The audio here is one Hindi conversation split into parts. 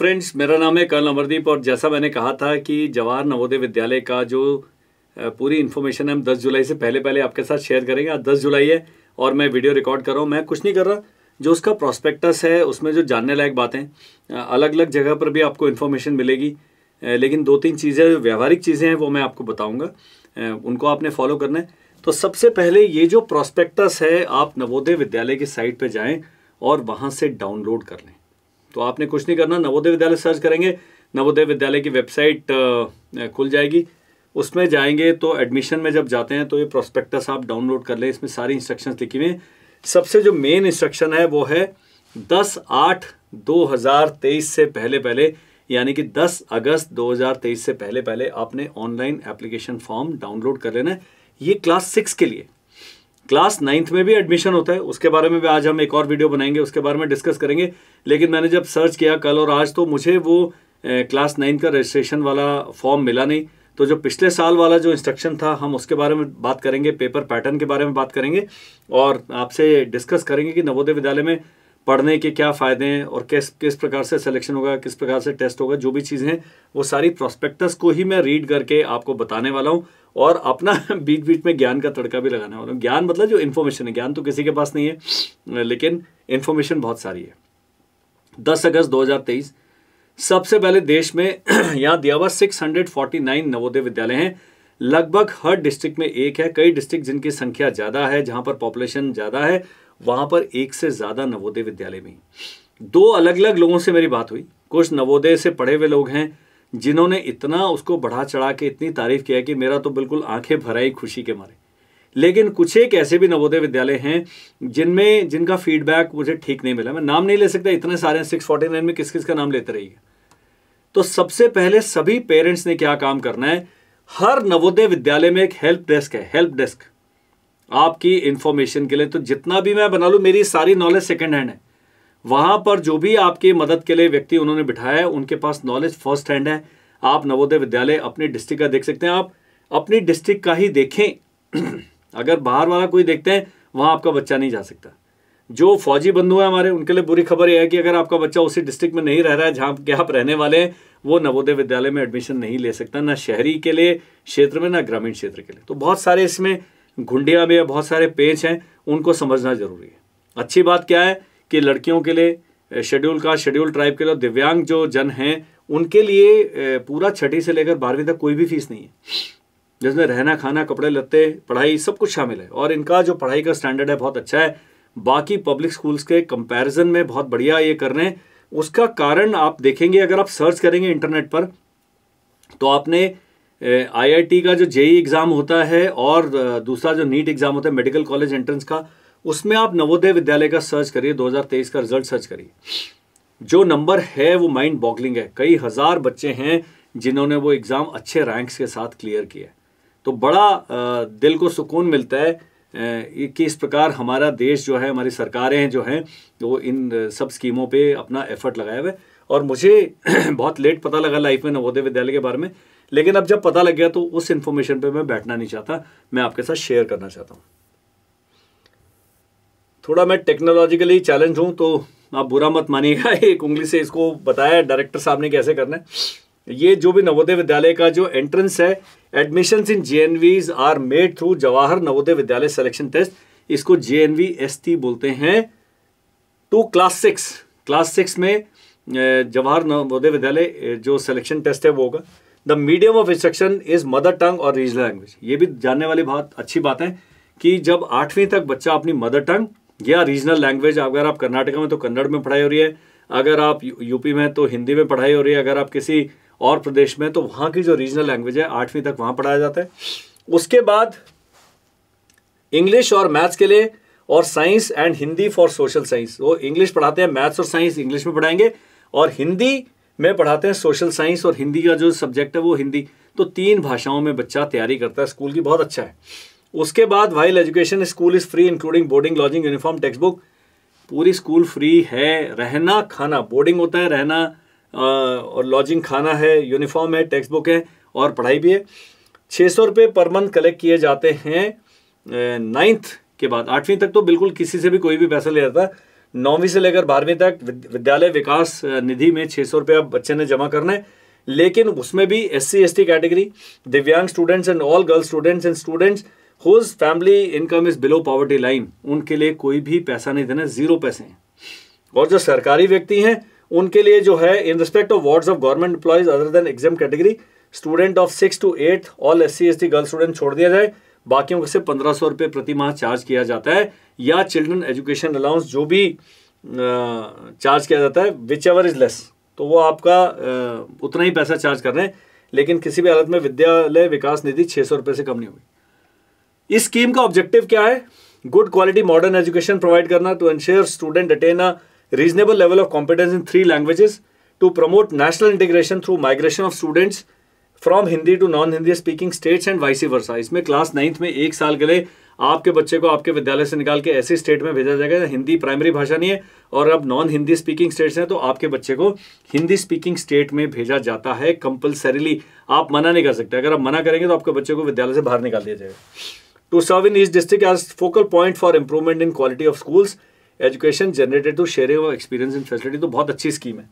फ्रेंड्स मेरा नाम है कर्ल अमरदीप और जैसा मैंने कहा था कि जवाहर नवोदय विद्यालय का जो पूरी इन्फॉर्मेशन हम 10 जुलाई से पहले पहले आपके साथ शेयर करेंगे आज 10 जुलाई है और मैं वीडियो रिकॉर्ड कर रहा हूँ मैं कुछ नहीं कर रहा जो उसका प्रॉस्पेक्टस है उसमें जो जानने लायक बातें अलग अलग जगह पर भी आपको इन्फॉर्मेशन मिलेगी लेकिन दो तीन चीज़ें व्यवहारिक चीज़ें हैं वो मैं आपको बताऊँगा उनको आपने फॉलो करना है तो सबसे पहले ये जो प्रोस्पेक्टस है आप नवोदय विद्यालय की साइट पर जाएँ और वहाँ से डाउनलोड कर लें तो आपने कुछ नहीं करना नवोदय विद्यालय सर्च करेंगे नवोदय विद्यालय की वेबसाइट खुल जाएगी उसमें जाएंगे तो एडमिशन में जब जाते हैं तो ये प्रोस्पेक्टस आप डाउनलोड कर लें इसमें सारी इंस्ट्रक्शंस लिखी हुई हैं सबसे जो मेन इंस्ट्रक्शन है वो है दस आठ दो हज़ार तेईस से पहले पहले यानी कि 10 अगस्त 2023 से पहले पहले आपने ऑनलाइन एप्लीकेशन फॉर्म डाउनलोड कर लेना है ये क्लास सिक्स के लिए क्लास नाइन्थ में भी एडमिशन होता है उसके बारे में भी आज हम एक और वीडियो बनाएंगे उसके बारे में डिस्कस करेंगे लेकिन मैंने जब सर्च किया कल और आज तो मुझे वो क्लास नाइन्थ का रजिस्ट्रेशन वाला फॉर्म मिला नहीं तो जो पिछले साल वाला जो इंस्ट्रक्शन था हम उसके बारे में बात करेंगे पेपर पैटर्न के बारे में बात करेंगे और आपसे डिस्कस करेंगे कि नवोदय विद्यालय में पढ़ने के क्या फ़ायदे हैं और किस किस प्रकार से सिलेक्शन होगा किस प्रकार से टेस्ट होगा जो भी चीज़ें हैं वो सारी प्रोस्पेक्टस को ही मैं रीड करके आपको बताने वाला हूँ और अपना बीच बीच में ज्ञान का तड़का भी लगाने वाला हूँ ज्ञान मतलब जो इन्फॉर्मेशन है ज्ञान तो किसी के पास नहीं है लेकिन इन्फॉर्मेशन बहुत सारी है दस अगस्त दो सबसे पहले देश में यहाँ दिया हुआ सिक्स नवोदय विद्यालय हैं लगभग हर डिस्ट्रिक्ट में एक है कई डिस्ट्रिक्ट जिनकी संख्या ज़्यादा है जहाँ पर पॉपुलेशन ज़्यादा है वहाँ पर एक से ज़्यादा नवोदय विद्यालय में दो अलग अलग लोगों से मेरी बात हुई कुछ नवोदय से पढ़े हुए लोग हैं जिन्होंने इतना उसको बढ़ा चढ़ा के इतनी तारीफ किया कि मेरा तो बिल्कुल आंखें भराई खुशी के मारे लेकिन कुछ एक ऐसे भी नवोदय विद्यालय हैं जिनमें जिनका फीडबैक मुझे ठीक नहीं मिला मैं नाम नहीं ले सकता इतने सारे सिक्स फोर्टी नाइन में किस किस का नाम लेते रहिए तो सबसे पहले सभी पेरेंट्स ने क्या काम करना है हर नवोदय विद्यालय में एक हेल्प डेस्क है हेल्प डेस्क आपकी इन्फॉर्मेशन के लिए तो जितना भी मैं बना लूँ मेरी सारी नॉलेज सेकेंड हैंड है वहाँ पर जो भी आपकी मदद के लिए व्यक्ति उन्होंने बिठाया है उनके पास नॉलेज फर्स्ट हैंड है आप नवोदय विद्यालय अपने डिस्ट्रिक्ट का देख सकते हैं आप अपनी डिस्ट्रिक्ट का ही देखें अगर बाहर वाला कोई देखते हैं वहाँ आपका बच्चा नहीं जा सकता जो फौजी बंधु हैं हमारे उनके लिए बुरी खबर यह है कि अगर आपका बच्चा उसी डिस्ट्रिक्ट में नहीं रह रहा है जहाँ के आप रहने वाले हैं वो नवोदय विद्यालय में एडमिशन नहीं ले सकता ना शहरी के लिए क्षेत्र में ना ग्रामीण क्षेत्र के लिए तो बहुत सारे इसमें घुंडिया में या बहुत सारे पेच हैं उनको समझना ज़रूरी है अच्छी बात क्या है कि लड़कियों के लिए शेड्यूल का शेड्यूल ट्राइब के लिए दिव्यांग जो जन हैं उनके लिए पूरा छठी से लेकर बारहवीं तक कोई भी फीस नहीं है जिसमें रहना खाना कपड़े लत्ते पढ़ाई सब कुछ शामिल है और इनका जो पढ़ाई का स्टैंडर्ड है बहुत अच्छा है बाकी पब्लिक स्कूल्स के कंपैरिजन में बहुत बढ़िया ये कर रहे हैं उसका कारण आप देखेंगे अगर आप सर्च करेंगे इंटरनेट पर तो आपने आईआईटी का जो जेई एग्ज़ाम e होता है और दूसरा जो नीट एग्ज़ाम होता है मेडिकल कॉलेज एंट्रेंस का उसमें आप नवोदय विद्यालय का सर्च करिए 2023 का रिजल्ट सर्च करिए जो नंबर है वो माइंड बॉगलिंग है कई हज़ार बच्चे हैं जिन्होंने वो एग्ज़ाम अच्छे रैंक्स के साथ क्लियर किया तो बड़ा दिल को सुकून मिलता है कि इस प्रकार हमारा देश जो है हमारी सरकारें जो हैं वो इन सब स्कीमों पर अपना एफर्ट लगाए हुए और मुझे बहुत लेट पता लगा लाइफ में नवोदय विद्यालय के बारे में लेकिन अब जब पता लग गया तो उस इंफॉर्मेशन पे मैं बैठना नहीं चाहता मैं आपके साथ शेयर करना चाहता हूँ थोड़ा मैं टेक्नोलॉजिकली चैलेंज हूँ तो आप बुरा मत मानिएगा एक उंगली से इसको बताया डायरेक्टर साहब ने कैसे करना है ये जो भी नवोदय विद्यालय का जो एंट्रेंस है admission in J R made through Jawahar Navodaya Vidyalaya selection test इसको जे एन बोलते हैं to class six class six में जवाहर नवोदय विद्यालय जो सिलेक्शन टेस्ट है वो होगा the medium of instruction is mother tongue और रीजनल लैंग्वेज ये भी जानने वाली बहुत अच्छी बात है कि जब आठवीं तक बच्चा अपनी मदर टंग या रीजनल लैंग्वेज अगर आप कर्नाटका में तो कन्नड़ में पढ़ाई हो रही है अगर आप यूपी में तो हिंदी में पढ़ाई हो रही है अगर आप किसी और प्रदेश में तो वहाँ की जो रीजनल लैंग्वेज है आठवीं तक वहाँ पढ़ाया जाता है उसके बाद इंग्लिश और मैथ्स के लिए और science and Hindi for social science वो इंग्लिश पढ़ाते हैं मैथ्स और साइंस इंग्लिश में पढ़ाएंगे और हिंदी मैं पढ़ाते हैं सोशल साइंस और हिंदी का जो सब्जेक्ट है वो हिंदी तो तीन भाषाओं में बच्चा तैयारी करता है स्कूल की बहुत अच्छा है उसके बाद while education school is free including boarding lodging uniform text book पूरी स्कूल फ्री है रहना खाना बोर्डिंग होता है रहना और लॉजिंग खाना है यूनिफॉर्म है टेक्स्ट बुक है और पढ़ाई भी है छः सौ रुपये पर मंथ कलेक्ट किए जाते हैं नाइन्थ के बाद आठवीं तक तो बिल्कुल किसी से भी कोई भी पैसा ले जाता है नौवीं से लेकर बारहवीं तक विद्यालय विकास निधि में छः सौ रुपया बच्चे ने जमा करना है लेकिन उसमें भी S C S T category दिव्यांग students and all girls students and students whose family income is below poverty line उनके लिए कोई भी पैसा नहीं देना जीरो पैसे हैं और जो सरकारी व्यक्ति हैं उनके लिए जो है in respect of wards of government employees other than exam category student of six to eight all S C S T girl student छोड़ दिया जाए बाकियों से पंद्रह सौ रुपये प्रति माह चार्ज किया जाता है या चिल्ड्रन एजुकेशन अलाउंस जो भी चार्ज किया जाता है विच एवर इज़ लेस तो वो आपका उतना ही पैसा चार्ज कर रहे हैं लेकिन किसी भी हालत में विद्यालय विकास निधि छः सौ रुपये से कम नहीं होगी इस स्कीम का ऑब्जेक्टिव क्या है good quality modern education provide करना to ensure student attain a reasonable level of competence in three languages to promote national integration through migration of students from Hindi to non Hindi speaking states and vice versa इसमें क्लास नाइन्थ में एक साल के लिए आपके बच्चे को आपके विद्यालय से निकाल के ऐसे स्टेट में भेजा जाएगा हिंदी प्राइमरी भाषा नहीं है और अब नॉन हिंदी स्पीकिंग स्टेट्स हैं तो आपके बच्चे को हिंदी स्पीकिंग स्टेट में भेजा जाता है कंपलसरीली आप मना नहीं कर सकते अगर आप मना करेंगे तो आपके बच्चे को विद्यालय से बाहर निकाल दिया जाएगा to serve in each district as focal point for improvement in quality of schools education generated to sharing of experience in facility तो बहुत अच्छी स्कीम है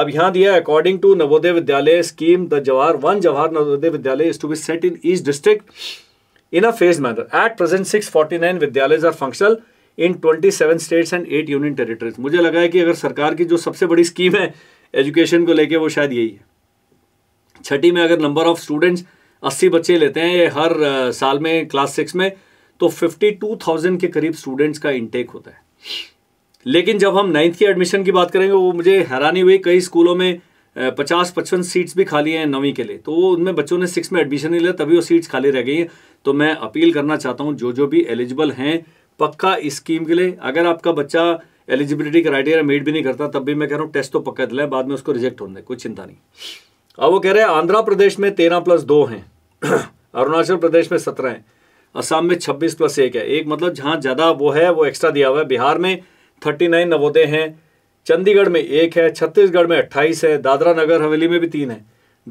अब यहाँ दिया according to Navodaya Vidyalaya scheme the Jawahar one Jawahar Navodaya Vidyalaya is to be set in each district in a phase manner at present nine Vidyalaya are functional in seven states and eight union territories मुझे लगा है कि अगर सरकार की जो सबसे बड़ी स्कीम है एजुकेशन को लेकर वो शायद यही है छठी में अगर नंबर ऑफ स्टूडेंट्स अस्सी बच्चे लेते हैं ये हर साल में क्लास सिक्स में तो फिफ्टी टू थाउजेंड के करीब स्टूडेंट्स का इनटेक होता है लेकिन जब हम नाइन्थ की एडमिशन की बात करेंगे वो मुझे हैरानी हुई कई स्कूलों में पचास पचपन सीट्स भी खाली हैं नवीं के लिए तो वो उनमें बच्चों ने सिक्स में एडमिशन नहीं लिया तभी वो सीट्स खाली रह गई हैं तो मैं अपील करना चाहता हूँ जो जो भी एलिजिबल हैं पक्का इस स्कीम के लिए अगर आपका बच्चा एलिजिबिलिटी क्राइटेरिया मीट भी नहीं करता तब भी मैं कह रहा हूँ टेस्ट तो पक्का दिलाए बाद में उसको रिजेक्ट होने कोई चिंता नहीं अब वो कह रहे हैं आंध्र प्रदेश में तेरह प्लस दो हैं अरुणाचल प्रदेश में सत्रह हैं असम में छब्बीस प्लस एक है एक मतलब जहाँ ज़्यादा वो है वो एक्स्ट्रा दिया हुआ है बिहार में थर्टी नाइन नवोदय हैं चंडीगढ़ में एक है छत्तीसगढ़ में अट्ठाईस है दादरा नगर हवेली में भी तीन है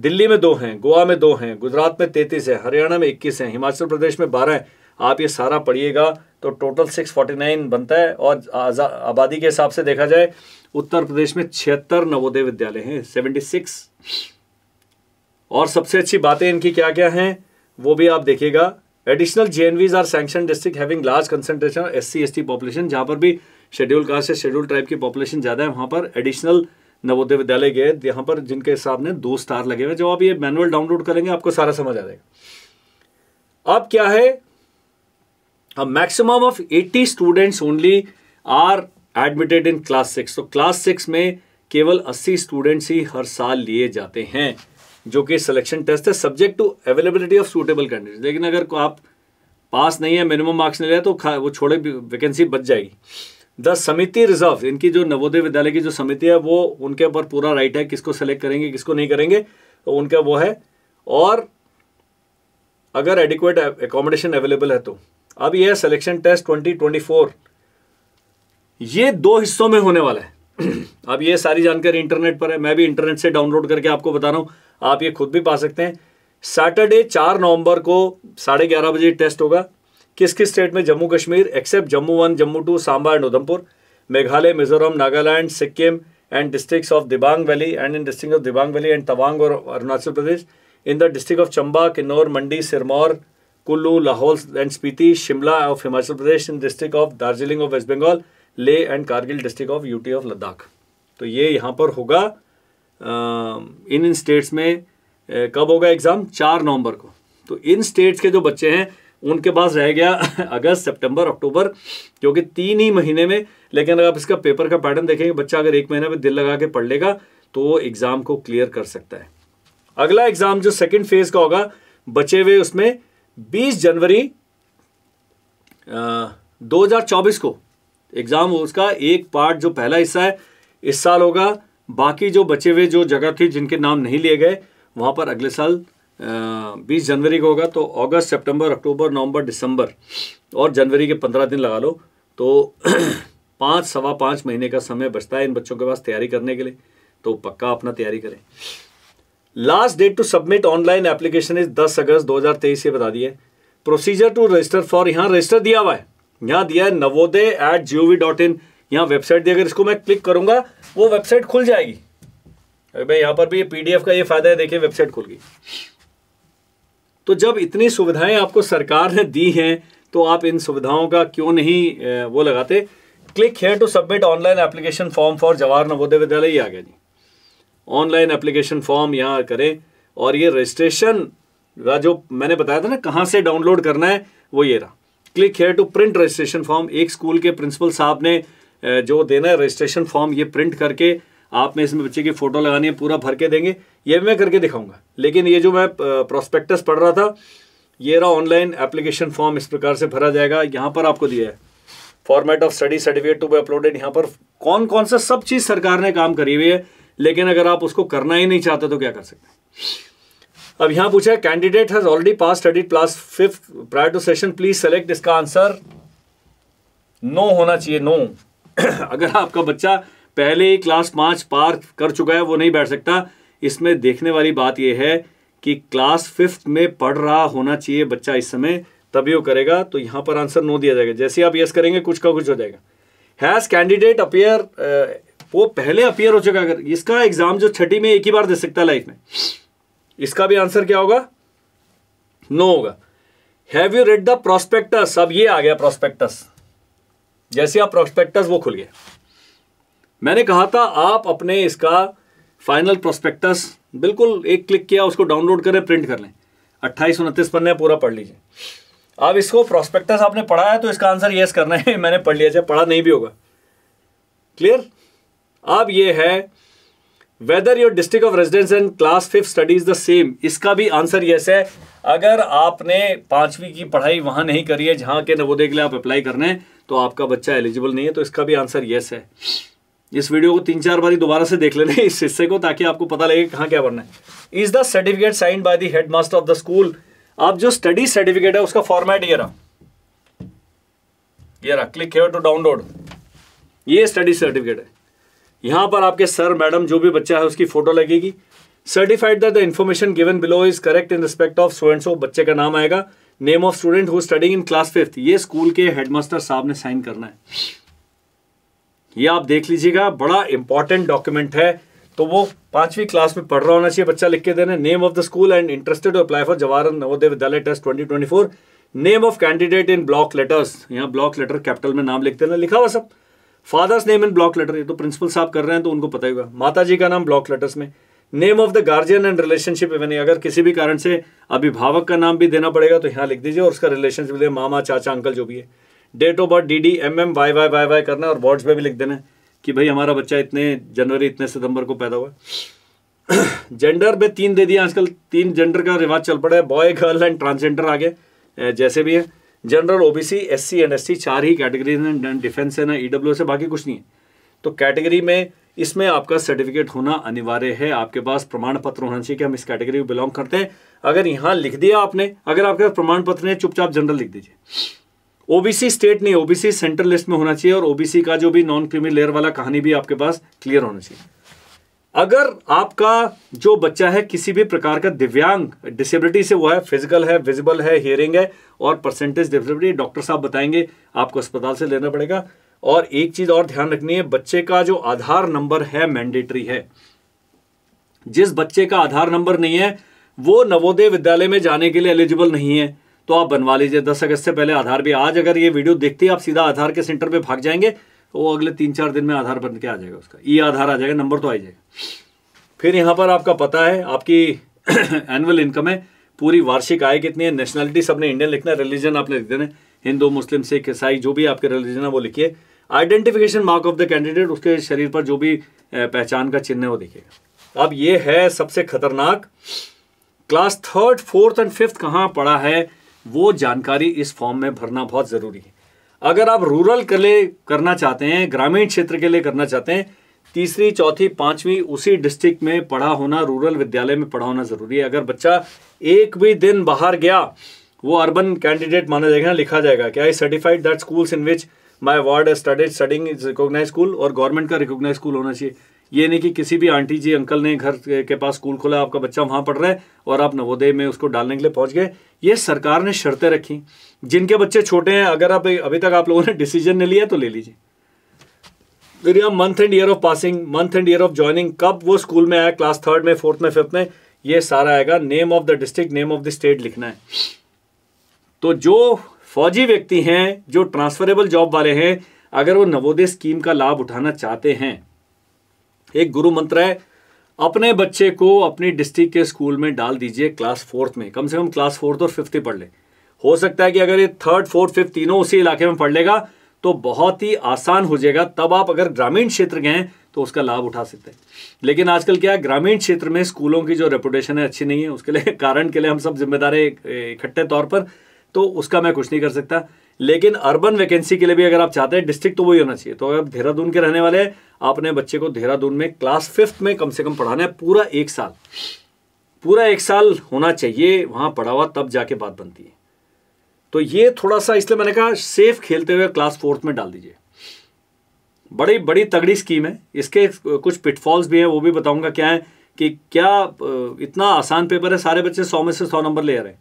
दिल्ली में दो हैं गोवा में दो हैं गुजरात में तैंतीस है हरियाणा में इक्कीस हैं हिमाचल प्रदेश में बारह है आप ये सारा पढ़िएगा तो टोटल सिक्स फोर्टी नाइन बनता है और आबादी के हिसाब से देखा जाए उत्तर प्रदेश में छिहत्तर नवोदय विद्यालय हैं सेवेंटी सिक्स और सबसे अच्छी बातें इनकी क्या क्या हैं वो भी आप देखिएगा additional J R sanction district having large concentration S C S T population जहाँ पर भी शेड्यूल कास्ट से शेड्यूल ट्राइब की पॉपुलेशन ज़्यादा है वहाँ पर एडिशनल नवोदय विद्यालय गए यहाँ पर जिनके हिसाब ने दो स्टार लगे हुए जब आप ये मैनुअल डाउनलोड करेंगे आपको सारा समझ आ जाएगा अब क्या है अब maximum of 80 students only are admitted in class six तो क्लास सिक्स में केवल 80 स्टूडेंट्स ही हर साल लिए जाते हैं जो कि सिलेक्शन टेस्ट है subject to availability of suitable candidate लेकिन अगर आप पास नहीं है मिनिमम मार्क्स नहीं लिया तो वो छोड़े वैकेंसी बच जाएगी द समिति रिजर्व इनकी जो नवोदय विद्यालय की जो समिति है वो उनके ऊपर पूरा राइट है किसको सेलेक्ट करेंगे किसको नहीं करेंगे तो उनका वो है और अगर एडिक्वेट एकोमोडेशन अवेलेबल है तो अब यह सिलेक्शन टेस्ट 2024 ये दो हिस्सों में होने वाला है अब ये सारी जानकारी इंटरनेट पर है मैं भी इंटरनेट से डाउनलोड करके आपको बता रहा हूँ आप ये खुद भी पा सकते हैं सैटरडे चार नवंबर को साढ़े ग्यारह बजे टेस्ट होगा किस किस स्टेट में Jammu Kashmir except Jammu one Jammu two Samba and Udhampur Meghalaya Mizoram Nagaland Sikkim and district of Dibang valley and in district of Dibang valley and Tawang और Arunachal Pradesh in the district of Chamba Kinnaur Mandi Sirmaur Kullu Lahaul and Spiti Shimla of Himachal Pradesh in district of Darjeeling of West Bengal Leh and Kargil district of UT of Ladakh तो ये यहाँ पर होगा इन इन स्टेट्स में कब होगा एग्ज़ाम चार नवंबर को तो इन स्टेट्स के जो बच्चे हैं उनके पास रह गया अगस्त सितंबर अक्टूबर जो कि तीन ही महीने में लेकिन अगर आप इसका पेपर का पैटर्न देखेंगे बच्चा अगर एक महीने में दिल लगा के पढ़ लेगा तो एग्ज़ाम को क्लियर कर सकता है अगला एग्ज़ाम जो सेकेंड फेज़ का होगा बचे हुए उसमें बीस जनवरी दो हज़ार चौबीस को एग्ज़ाम उसका एक पार्ट जो पहला हिस्सा है इस साल होगा बाकी जो बचे हुए जो जगह थी जिनके नाम नहीं लिए गए वहां पर अगले साल बीस जनवरी को होगा तो अगस्त सितंबर अक्टूबर नवंबर दिसंबर और जनवरी के पंद्रह दिन लगा लो तो पाँच सवा पाँच महीने का समय बचता है इन बच्चों के पास तैयारी करने के लिए तो पक्का अपना तैयारी करें last date to submit online application is दस अगस्त दो हजार तेईस ये बता दिए प्रोसीजर टू रजिस्टर फॉर यहाँ रजिस्टर दिया हुआ है यहाँ दिया है Navodaya at G O V dot in यहाँ वेबसाइट दी अगर इसको मैं क्लिक करूँगा वो वेबसाइट खुल जाएगी अरे भाई यहाँ पर भी ये पी डी एफ का ये फ़ायदा है देखिए वेबसाइट खुल गई तो जब इतनी सुविधाएं आपको सरकार ने दी हैं तो आप इन सुविधाओं का क्यों नहीं वो लगाते click here to submit online application form for Jawahar Navodaya Vidyalaya ही आ गया जी ऑनलाइन एप्लीकेशन फॉर्म यहाँ करें और ये रजिस्ट्रेशन जो मैंने बताया था ना कहाँ से डाउनलोड करना है वो ये रहा click here to print registration form एक स्कूल के प्रिंसिपल साहब ने जो देना है रजिस्ट्रेशन फॉर्म ये प्रिंट करके आप में इसमें बच्चे की फ़ोटो लगानी है पूरा भर के देंगे ये भी मैं करके दिखाऊंगा लेकिन ये जो मैं प्रोस्पेक्टस पढ़ रहा था ये रहा ऑनलाइन एप्लीकेशन फॉर्म इस प्रकार से भरा जाएगा यहाँ पर आपको दिया है format of study certificate to be uploaded यहाँ पर कौन कौन सा सब चीज़ सरकार ने काम करी हुई है लेकिन अगर आप उसको करना ही नहीं चाहते तो क्या कर सकते अब यहाँ पूछा है candidate has already pass study plus fifth prior to session please select इसका आंसर नो होना चाहिए नो अगर आपका बच्चा पहले ही क्लास पाँच पार कर चुका है वो नहीं बैठ सकता इसमें देखने वाली बात यह है कि क्लास फिफ्थ में पढ़ रहा होना चाहिए बच्चा इस समय तभी वो करेगा तो यहाँ पर आंसर नो दिया जाएगा जैसे आप यस करेंगे कुछ का कुछ हो जाएगा हैज़ कैंडिडेट अपियर वो पहले अपियर हो चुका अगर इसका एग्जाम जो छठी में एक ही बार दे सकता है लाइफ में इसका भी आंसर क्या होगा नो होगा have you read the prospectus अब ये आ गया प्रोस्पेक्टस जैसे आप प्रोस्पेक्टस वो खुल गया मैंने कहा था आप अपने इसका फाइनल प्रोस्पेक्टस बिल्कुल एक क्लिक किया उसको डाउनलोड करें प्रिंट कर लें अट्ठाईस उनतीस पन्ने पूरा पढ़ लीजिए अब इसको प्रोस्पेक्टस आपने पढ़ा है तो इसका आंसर येस करना है मैंने पढ़ लिया चाहे अच्छा, पढ़ा नहीं भी होगा क्लियर अब ये है whether your district of residence and class fifth study is the same इसका भी आंसर येस है अगर आपने पांचवी की पढ़ाई वहां नहीं करी है जहां के नवोदय के लिए आप अप्लाई कर रहे हैं तो आपका बच्चा एलिजिबल नहीं है तो इसका भी आंसर येस है इस वीडियो को तीन चार बारी दोबारा से देख लेना इस हिस्से को ताकि आपको पता लगे कहाँ क्या बनना है is the certificate sign by the head master of the school आप जो स्टडी सर्टिफिकेट है उसका फॉर्मेट ये रहा ये रहा क्लिक हेयर टू डाउनलोड ये स्टडी सर्टिफिकेट है यहां पर आपके सर मैडम जो भी बच्चा है उसकी फोटो लगेगी certified that the information given below is correct in respect of students and बच्चे का नाम आएगा name of student who studying in class fifth ये स्कूल के हेडमास्टर साहब ने साइन करना है ये आप देख लीजिएगा बड़ा इंपॉर्टेंट डॉक्यूमेंट है तो वो पांचवी क्लास में पढ़ रहा होना चाहिए बच्चा लिख के देना name of the school and interested to apply for Jawahar Navodaya Vidyalaya test twenty twenty four name of candidate in block letters यहाँ ब्लॉक लेटर कैपिटल में नाम लिखते ना लिखा हुआ सब father's name in block letter ये तो प्रिंसिपल साहब कर रहे हैं तो उनको पता ही होगा माता जी का नाम ब्लॉक लेटर्स में name of the guardian and relationship यानी अगर किसी भी कारण से अभिभावक का नाम भी देना पड़ेगा तो यहाँ लिख दीजिए और उसका रिलेशनशिप मामा चाचा अंकल जो भी है date of birth D D M M Y Y Y Y करना है और वर्ड्स पे भी लिख देना है कि भाई हमारा बच्चा इतने जनवरी इतने सितंबर को पैदा हुआ जेंडर में तीन दे दिया आजकल तीन जेंडर का रिवाज चल पड़ा है बॉय गर्ल एंड ट्रांसजेंडर आगे जैसे भी है general O B C S C and S C चार ही कैटेगरीज हैं डिफेंस है ना ई एस से बाकी कुछ नहीं है तो कैटेगरी में इसमें आपका सर्टिफिकेट होना अनिवार्य है आपके पास प्रमाण पत्र होना चाहिए कि हम इस कैटेगरी में बिलोंग करते हैं अगर यहाँ लिख दिया आपने अगर आपके पास प्रमाण पत्र है चुपचाप जनरल लिख दीजिए ओबीसी स्टेट नहीं ओबीसी सेंट्रल लिस्ट में होना चाहिए और ओबीसी का जो भी नॉन क्रीमी लेयर वाला कहानी भी आपके पास क्लियर होना चाहिए अगर आपका जो बच्चा है किसी भी प्रकार का दिव्यांग डिसेबिलिटी से वो है फिजिकल है विजिबल है हियरिंग है और परसेंटेज डिसेबिलिटी डॉक्टर साहब बताएंगे आपको अस्पताल से लेना पड़ेगा और एक चीज और ध्यान रखनी है बच्चे का जो आधार नंबर है मैंडेटरी है जिस बच्चे का आधार नंबर नहीं है वो नवोदय विद्यालय में जाने के लिए एलिजिबल नहीं है तो आप बनवा लीजिए दस अगस्त से पहले आधार भी आज अगर ये वीडियो देखते ही आप सीधा आधार के सेंटर पर भाग जाएंगे तो वो अगले तीन चार दिन में आधार बन के आ जाएगा उसका ई आधार आ जाएगा नंबर तो आ जाएगा फिर यहाँ पर आपका पता है आपकी एनुअल इनकम है पूरी वार्षिक आय कितनी है नेशनलिटी सबने इंडियन लिखना है रिलीजन आपने लिख देना है हिंदू मुस्लिम सिख ईसाई जो भी आपके रिलीजन है वो लिखिए identification mark of the candidate उसके शरीर पर जो भी पहचान का चिन्ह है वो देखिएगा अब ये है सबसे खतरनाक class third fourth and fifth कहाँ पढ़ा है वो जानकारी इस फॉर्म में भरना बहुत ज़रूरी है अगर आप रूरल के लिए करना चाहते हैं ग्रामीण क्षेत्र के लिए करना चाहते हैं तीसरी चौथी पांचवी उसी डिस्ट्रिक्ट में पढ़ा होना रूरल विद्यालय में पढ़ा होना ज़रूरी है अगर बच्चा एक भी दिन बाहर गया वो अर्बन कैंडिडेट माना जाएगा लिखा जाएगा कि I certified that schools in which my ward studies studying is recognise school और गवर्नमेंट का रिकोगनाइज स्कूल होना चाहिए ये नहीं कि किसी भी आंटी जी अंकल ने घर के पास स्कूल खोला आपका बच्चा वहाँ पढ़ रहा है और आप नवोदय में उसको डालने के लिए पहुँच गए ये सरकार ने शर्तें रखी जिनके बच्चे छोटे हैं अगर आप अभी तक आप लोगों ने डिसीजन नहीं लिया तो ले लीजिए फिर यहाँ month and year of passing month and year of joining कब वो स्कूल में आया क्लास थर्ड में फोर्थ में फिफ्थ में ये सारा आएगा name of the district name of the state लिखना है तो जो फौजी व्यक्ति हैं जो ट्रांसफरेबल जॉब वाले हैं अगर वो नवोदय स्कीम का लाभ उठाना चाहते हैं एक गुरु मंत्र है अपने बच्चे को अपनी डिस्ट्रिक्ट के स्कूल में डाल दीजिए क्लास फोर्थ में कम से कम क्लास फोर्थ और फिफ्थ ही पढ़ ले हो सकता है कि अगर ये थर्ड फोर्थ फिफ्थ तीनों उसी इलाके में पढ़ लेगा तो बहुत ही आसान हो जाएगा तब आप अगर ग्रामीण क्षेत्र गए तो उसका लाभ उठा सकते हैं लेकिन आजकल क्या है ग्रामीण क्षेत्र में स्कूलों की जो रेपुटेशन है अच्छी नहीं है उसके लिए कारण के लिए हम सब जिम्मेदार इकट्ठे तौर पर तो उसका मैं कुछ नहीं कर सकता लेकिन अर्बन वैकेंसी के लिए भी अगर आप चाहते हैं डिस्ट्रिक्ट तो वही होना चाहिए तो अगर आप देहरादून के रहने वाले आपने बच्चे को देहरादून में क्लास फिफ्थ में कम से कम पढ़ाना है पूरा एक साल पूरा एक साल होना चाहिए वहां पढ़ा हुआ तब जाके बात बनती है तो ये थोड़ा सा इसलिए मैंने कहा सेफ खेलते हुए क्लास फोर्थ में डाल दीजिए बड़ी बड़ी तगड़ी स्कीम है इसके कुछ पिटफॉल्स भी हैं वो भी बताऊंगा क्या है कि क्या इतना आसान पेपर है सारे बच्चे सौ में से सौ नंबर ले रहे हैं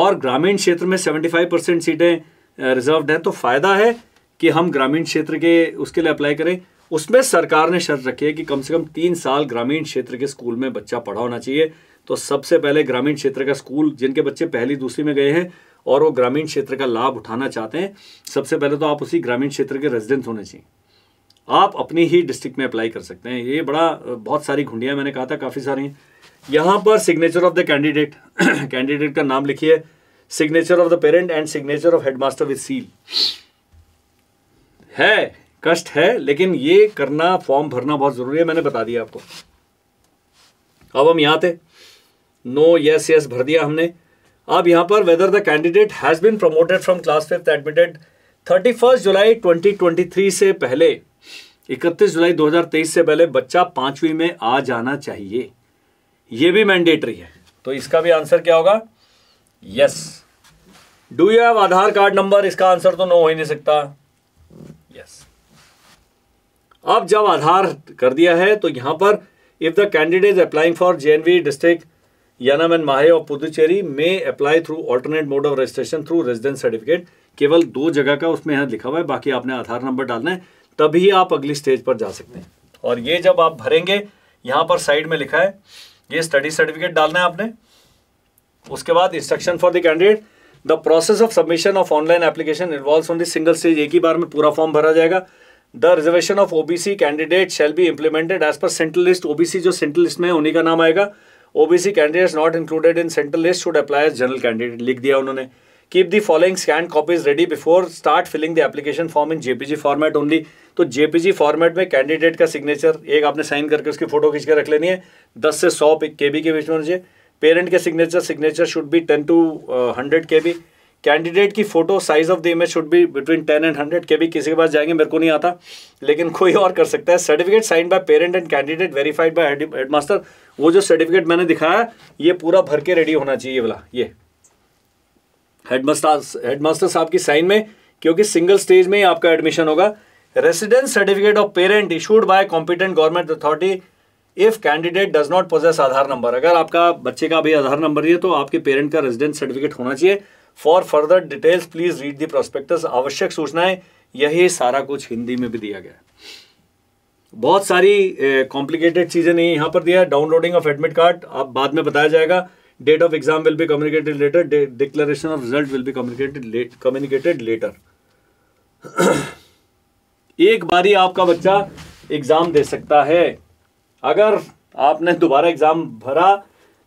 और ग्रामीण क्षेत्र में 75 परसेंट सीटें रिजर्व्ड हैं तो फ़ायदा है कि हम ग्रामीण क्षेत्र के उसके लिए अप्लाई करें उसमें सरकार ने शर्त रखी है कि कम से कम तीन साल ग्रामीण क्षेत्र के स्कूल में बच्चा पढ़ा होना चाहिए तो सबसे पहले ग्रामीण क्षेत्र का स्कूल जिनके बच्चे पहली दूसरी में गए हैं और वो ग्रामीण क्षेत्र का लाभ उठाना चाहते हैं सबसे पहले तो आप उसी ग्रामीण क्षेत्र के रेजिडेंट होने चाहिए आप अपनी ही डिस्ट्रिक्ट में अप्लाई कर सकते हैं ये बड़ा बहुत सारी घुंडियाँ मैंने कहा था काफ़ी सारी हैं यहां पर signature of the candidate candidate का नाम लिखिए signature of the parent and signature of headmaster with seal है कष्ट है लेकिन ये करना फॉर्म भरना बहुत ज़रूरी है मैंने बता दिया आपको अब हम यहां थे नो यस यस भर दिया हमने अब यहां पर whether the candidate has been promoted from class fifth admitted thirty first July twenty twenty three से पहले इकतीस जुलाई दो हज़ार तेईस से पहले बच्चा पांचवी में आ जाना चाहिए ये भी मैंडेटरी है तो इसका भी आंसर क्या होगा yes do you have Aadhaar card number इसका आंसर तो नो हो ही नहीं सकता यस अब जब आधार कर दिया है तो यहां पर if the candidate applying for NV district Yanam and Mahe और पुदुचेरी में apply through alternate mode of registration through residence certificate केवल दो जगह का उसमें यहां लिखा हुआ है बाकी आपने आधार नंबर डालना है तभी आप अगली स्टेज पर जा सकते हैं और ये जब आप भरेंगे यहां पर साइड में लिखा है ये स्टडी सर्टिफिकेट डालना है आपने उसके बाद instruction for the candidate the process of submission of online application involve on single stage एक ही बार में पूरा फॉर्म भरा जाएगा the reservation of OBC candidate shall be implemented as per central list OBC जो सेंट्रल लिस्ट में है उन्हीं का नाम आएगा OBC candidates not included in central list should apply as general candidate लिख दिया उन्होंने keep the following scanned copies ready before start filling the application form in JPG format only तो जेपीजी फॉर्मेट में कैंडिडेट का सिग्नेचर एक आपने साइन करके उसकी फोटो खींच के रख लेनी है दस से सौ के बी के बीच में मुझे पेरेंट के signature signature should be ten to hundred K B candidate की photo size of the image should be between ten and hundred K भी किसी के पास जाएंगे मेरे को नहीं आता लेकिन कोई और कर सकता है certificate sign by parent and candidate verified by head master वो जो सर्टिफिकेट मैंने दिखाया ये पूरा भर के रेडी होना चाहिए वाला ये हेडमास्टर हेडमास्टर साहब की साइन में क्योंकि सिंगल स्टेज में ही आपका एडमिशन होगा residence certificate of parent issued by competent government authority if candidate does not possess Aadhaar number अगर आपका बच्चे का भी आधार नंबर है तो आपके पेरेंट का रेजिडेंस सर्टिफिकेट होना चाहिए for further details please read the prospectus आवश्यक सूचनाएं यही सारा कुछ हिंदी में भी दिया गया बहुत सारी कॉम्प्लिकेटेड चीज़ें नहीं यहाँ पर दिया डाउनलोडिंग ऑफ एडमिट कार्ड आप बाद में बताया जाएगा date of exam will be communicated later declaration of result will be communicated communicated later एक बारी आपका बच्चा एग्जाम दे सकता है अगर आपने दोबारा एग्जाम भरा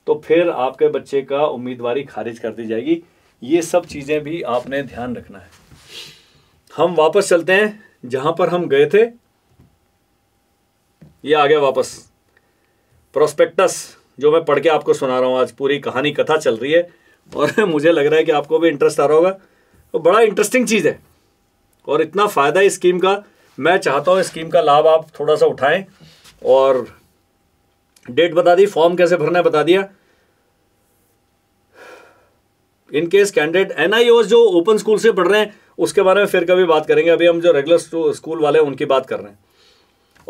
तो फिर आपके बच्चे का उम्मीदवारी खारिज कर दी जाएगी ये सब चीज़ें भी आपने ध्यान रखना है हम वापस चलते हैं जहां पर हम गए थे ये आ गया वापस प्रोस्पेक्टस जो मैं पढ़ के आपको सुना रहा हूँ आज पूरी कहानी कथा चल रही है और मुझे लग रहा है कि आपको भी इंटरेस्ट आ रहा होगा तो बड़ा इंटरेस्टिंग चीज़ है और इतना फ़ायदा इस स्कीम का मैं चाहता हूँ इस स्कीम का लाभ आप थोड़ा सा उठाएं और डेट बता दी फॉर्म कैसे भरना है बता दिया इनकेस कैंडिडेट एन जो ओपन स्कूल से पढ़ रहे हैं उसके बारे में फिर कभी बात करेंगे अभी हम जो रेगुलर स्कूल वाले हैं उनकी बात कर रहे हैं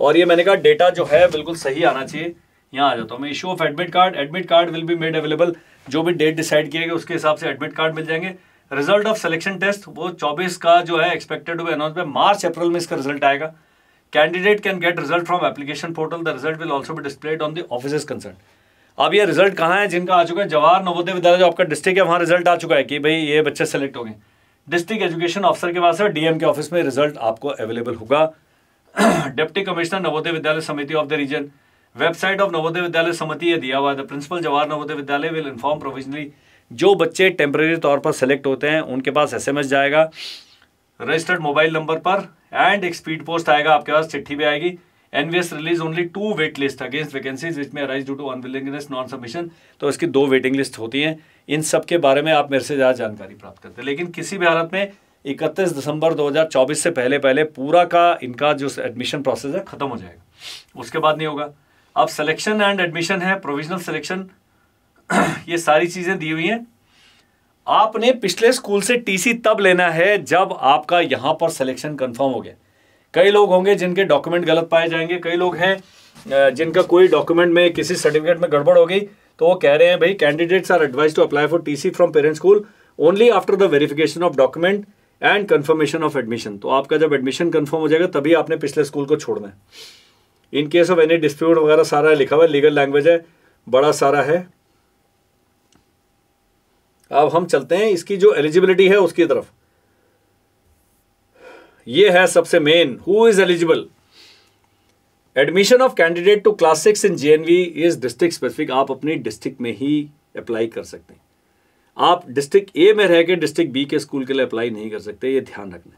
और ये मैंने कहा डेटा जो है बिल्कुल सही आना चाहिए यहाँ आ जाता हूँ मैं issue of admit card admit card will be made available जो भी डेट डिसाइड किया गया उसके हिसाब से एडमिट कार्ड मिल जाएंगे रिजल्ट ऑफ सिलेक्शन टेस्ट वो 24 का जो है एक्सपेक्टेड हुए अनाउंस में मार्च अप्रैल में इसका रिजल्ट आएगा candidate can get result from application portal the result will also भी displayed on the office concern अब ये रिजल्ट कहाँ है जिनका आ चुका है जवाहर नवोदय विद्यालय जो आपका डिस्ट्रिक्ट है वहाँ रिजल्ट आ चुका है कि भाई ये बच्चे सेलेक्ट हो गए डिस्ट्रिक्ट एजुकेशन ऑफिसर के पास है डीएम के ऑफिस में रिजल्ट आपको अवेलेबल होगा deputy commissioner Navodaya Vidyalaya Samiti of the region website of Navodaya Vidyalaya Samiti यह दिया हुआ है द प्रिंसिपल जवाहर नवोदय विद्यालय विल इन्फॉर्म प्रोविजनली जो बच्चे टेम्प्रेरी तौर पर सेलेक्ट होते हैं उनके पास एसएमएस जाएगा रजिस्टर्ड मोबाइल नंबर पर एंड एक स्पीड पोस्ट आएगा आपके पास चिट्ठी भी आएगी NVS release only to wait list against vacancies which may arise due to unwillingness non submission तो इसकी दो वेटिंग लिस्ट होती हैं इन सब के बारे में आप मेरे से ज़्यादा जानकारी प्राप्त करते हैं लेकिन किसी भी हालत में इकतीस दिसंबर दो से पहले पहले पूरा का इनका जो एडमिशन प्रोसेस है ख़त्म हो जाएगा उसके बाद नहीं होगा अब सिलेक्शन एंड एडमिशन है प्रोविजनल सिलेक्शन ये सारी चीज़ें दी हुई हैं आपने पिछले स्कूल से टीसी तब लेना है जब आपका यहां पर सिलेक्शन कंफर्म हो गया कई लोग होंगे जिनके डॉक्यूमेंट गलत पाए जाएंगे कई लोग हैं जिनका कोई डॉक्यूमेंट में किसी सर्टिफिकेट में गड़बड़ हो गई तो वो कह रहे हैं भाई candidates are advise to apply for TC from parents school only after the verification of document and confirmation of admission तो आपका जब एडमिशन कन्फर्म हो जाएगा तभी आपने पिछले स्कूल को छोड़ना है in case of any dispute वगैरह सारा लिखा हुआ लीगल लैंग्वेज है बड़ा सारा है अब हम चलते हैं इसकी जो एलिजिबिलिटी है उसकी तरफ ये है सबसे main who is eligible admission of candidate to class six in JNV is district specific आप अपनी डिस्ट्रिक्ट में ही अप्लाई कर सकते हैं आप डिस्ट्रिक्ट ए में रह के डिस्ट्रिक्ट बी के स्कूल के लिए अप्लाई नहीं कर सकते ये ध्यान रखना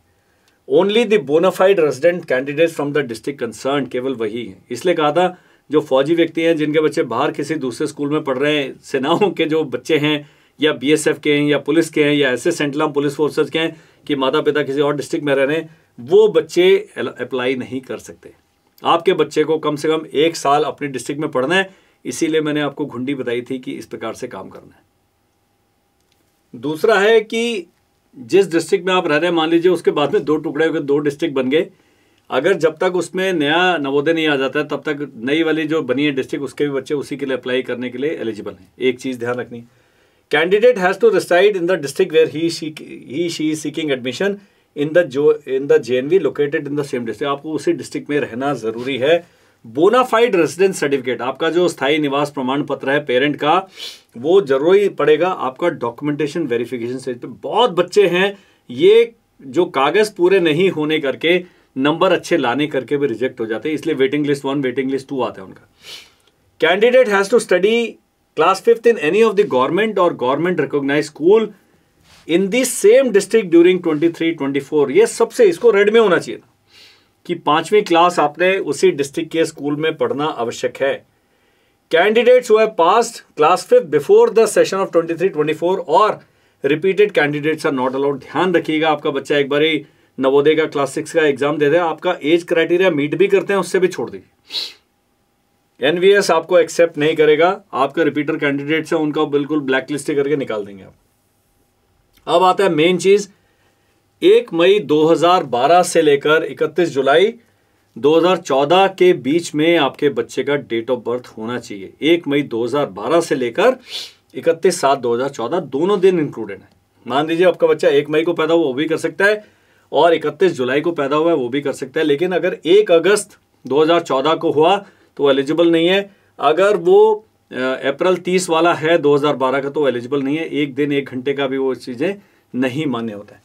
only the bonafide resident candidate from the district concern केवल वही है इसलिए कहा था जो फौजी व्यक्ति हैं जिनके बच्चे बाहर किसी दूसरे स्कूल में पढ़ रहे हैं सेनाओं के जो बच्चे हैं या बीएसएफ के हैं या पुलिस के हैं या ऐसे सेंट्रल पुलिस फोर्सेज के हैं कि माता पिता किसी और डिस्ट्रिक्ट में रह रहे हैं वो बच्चे अप्लाई नहीं कर सकते आपके बच्चे को कम से कम एक साल अपने डिस्ट्रिक्ट में पढ़ना है इसीलिए मैंने आपको घुंडी बताई थी कि इस प्रकार से काम करना है दूसरा है कि जिस डिस्ट्रिक्ट में आप रह रहे हैं मान लीजिए उसके बाद में दो टुकड़े होकर दो डिस्ट्रिक्ट बन गए अगर जब तक उसमें नया नवोदय नहीं आ जाता है तब तक नई वाली जो बनी है डिस्ट्रिक्ट उसके भी बच्चे उसी के लिए अप्लाई करने के लिए एलिजिबल हैं एक चीज़ ध्यान रखनी candidate has to reside in the district where he he she is seeking admission in the जो in the J located in the same district आपको उसी डिस्ट्रिक्ट में रहना ज़रूरी है बोनाफाइड रेसिडेंस सर्टिफिकेट आपका जो स्थायी निवास प्रमाण पत्र है पेरेंट का वो जरूरी पड़ेगा आपका डॉक्यूमेंटेशन वेरिफिकेशन स्टेज पे बहुत बच्चे हैं ये जो कागज़ पूरे नहीं होने करके नंबर अच्छे लाने करके भी रिजेक्ट हो जाते हैं इसलिए waiting list one waiting list two आता है उनका candidate has to study class fifth in any of the government और government recognise school in this same district during twenty three twenty four ये सबसे इसको रेड में होना चाहिए कि पांचवी क्लास आपने उसी डिस्ट्रिक्ट के स्कूल में पढ़ना आवश्यक है candidates who pass class fifth before the session of 23 24 और repeated candidates are not allowed ध्यान रखिएगा आपका बच्चा एक बार ही नवोदय का क्लास सिक्स का एग्जाम दे दे आपका एज क्राइटेरिया मीट भी करते हैं उससे भी छोड़ दीजिए एनवीएस आपको एक्सेप्ट नहीं करेगा आपके रिपीटर कैंडिडेट्स हैं उनका बिल्कुल ब्लैकलिस्ट करके निकाल देंगे आप अब आता है मेन चीज एक मई 2012 से लेकर 31 जुलाई 2014 के बीच में आपके बच्चे का डेट ऑफ बर्थ होना चाहिए एक मई 2012 से लेकर 31 सात 2014 दोनों दिन इंक्लूडेड है मान लीजिए आपका बच्चा एक मई को पैदा हुआ वो भी कर सकता है और 31 जुलाई को पैदा हुआ है वो भी कर सकता है लेकिन अगर एक अगस्त 2014 को हुआ तो एलिजिबल नहीं है अगर वो अप्रैल 30 वाला है 2012 का तो एलिजिबल नहीं है एक दिन एक घंटे का भी वो चीज़ें नहीं मान्य होता है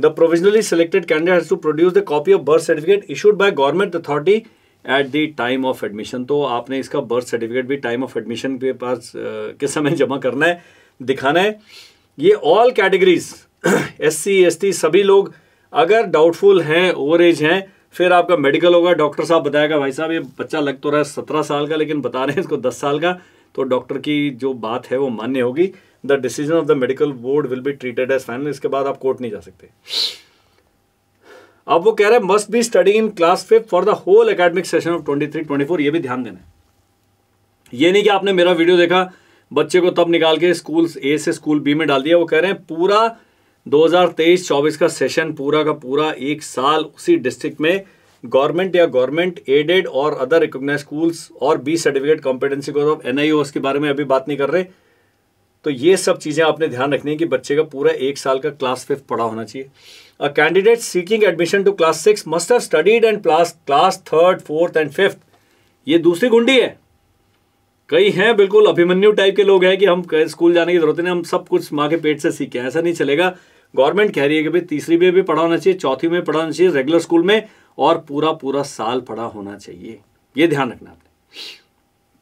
the provisionally selected candidate to produce the copy of birth certificate issued by government authority at the time of admission तो आपने इसका बर्थ सर्टिफिकेट भी टाइम ऑफ एडमिशन के पास के समय जमा करना है दिखाना है ये all categories S C S T सभी लोग अगर डाउटफुल हैं ओवर एज हैं फिर आपका मेडिकल होगा डॉक्टर साहब बताएगा भाई साहब ये बच्चा लग तो रहा है सत्रह साल का लेकिन बता रहे हैं इसको दस साल का तो डॉक्टर की जो बात है वो मान्य होगी the decision of the medical board will be treated as final इसके बाद आप कोर्ट नहीं जा सकते अब वो कह रहे हैं must be study in class fifth for the whole academic session of twenty three twenty four ये भी ध्यान देना है ये नहीं कि आपने मेरा वीडियो देखा बच्चे को तब निकाल के स्कूल ए से स्कूल बी में डाल दिया वो कह रहे हैं पूरा 2023-24 का सेशन पूरा का पूरा एक साल उसी डिस्ट्रिक्ट में गवर्नमेंट या गवर्नमेंट एडेड और अदर रिकोगनाइज स्कूल्स और B certificate competency course of एन के बारे में अभी बात नहीं कर रहे तो ये सब चीज़ें आपने ध्यान रखनी है कि बच्चे का पूरा एक साल का क्लास फिफ्थ पढ़ा होना चाहिए a candidate seeking admission to class six must have studied and class class third fourth and fifth ये दूसरी गुंडी है कई हैं बिल्कुल अभिमन्यु टाइप के लोग हैं कि हम स्कूल जाने की जरूरत नहीं हम सब कुछ माँ के पेट से सीखे ऐसा नहीं चलेगा गवर्नमेंट कह रही है कि भाई तीसरी में भी पढ़ा होना चाहिए चौथी में पढ़ा होना चाहिए रेगुलर स्कूल में और पूरा पूरा साल पढ़ा होना चाहिए ये ध्यान रखना आपने